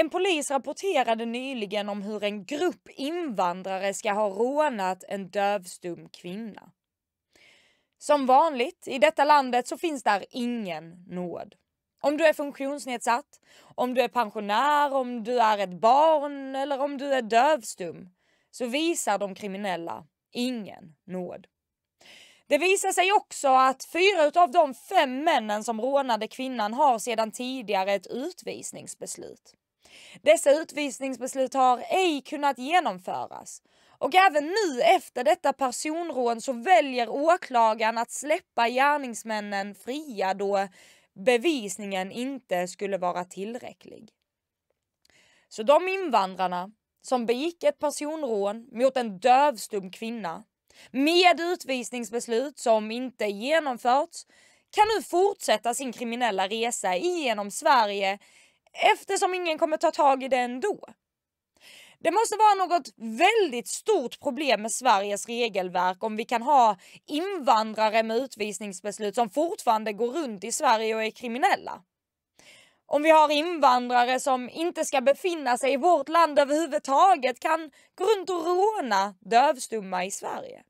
En polis rapporterade nyligen om hur en grupp invandrare ska ha rånat en dövstum kvinna. Som vanligt i detta landet så finns där ingen nåd. Om du är funktionsnedsatt, om du är pensionär, om du är ett barn eller om du är dövstum så visar de kriminella ingen nåd. Det visar sig också att fyra av de fem männen som rånade kvinnan har sedan tidigare ett utvisningsbeslut. Dessa utvisningsbeslut har ej kunnat genomföras och även nu efter detta personrån så väljer åklagaren att släppa gärningsmännen fria då bevisningen inte skulle vara tillräcklig. Så de invandrarna som begick ett personrån mot en dövstum kvinna med utvisningsbeslut som inte genomförts kan nu fortsätta sin kriminella resa genom Sverige eftersom ingen kommer ta tag i det ändå. Det måste vara något väldigt stort problem med Sveriges regelverk om vi kan ha invandrare med utvisningsbeslut som fortfarande går runt i Sverige och är kriminella. Om vi har invandrare som inte ska befinna sig i vårt land överhuvudtaget kan gå runt och råna dövstumma i Sverige.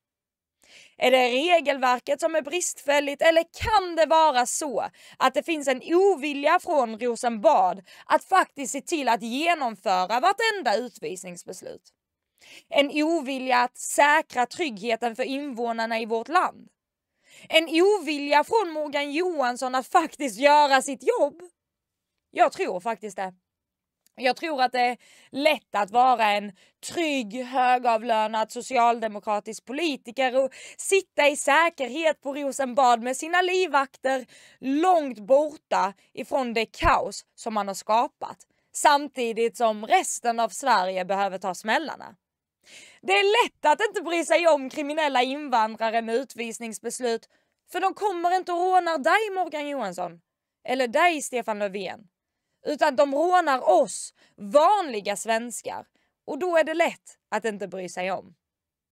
Är det regelverket som är bristfälligt eller kan det vara så att det finns en ovilja från Rosenbad att faktiskt se till att genomföra vartenda utvisningsbeslut? En ovilja att säkra tryggheten för invånarna i vårt land? En ovilja från Morgan Johansson att faktiskt göra sitt jobb? Jag tror faktiskt det. Jag tror att det är lätt att vara en trygg, högavlönad socialdemokratisk politiker och sitta i säkerhet på Rosenbad med sina livvakter långt borta ifrån det kaos som man har skapat. Samtidigt som resten av Sverige behöver ta smällarna. Det är lätt att inte bry sig om kriminella invandrare med utvisningsbeslut för de kommer inte och rånar dig Morgan Johansson. Eller dig Stefan Löfven. Utan de rånar oss, vanliga svenskar. Och då är det lätt att inte bry sig om.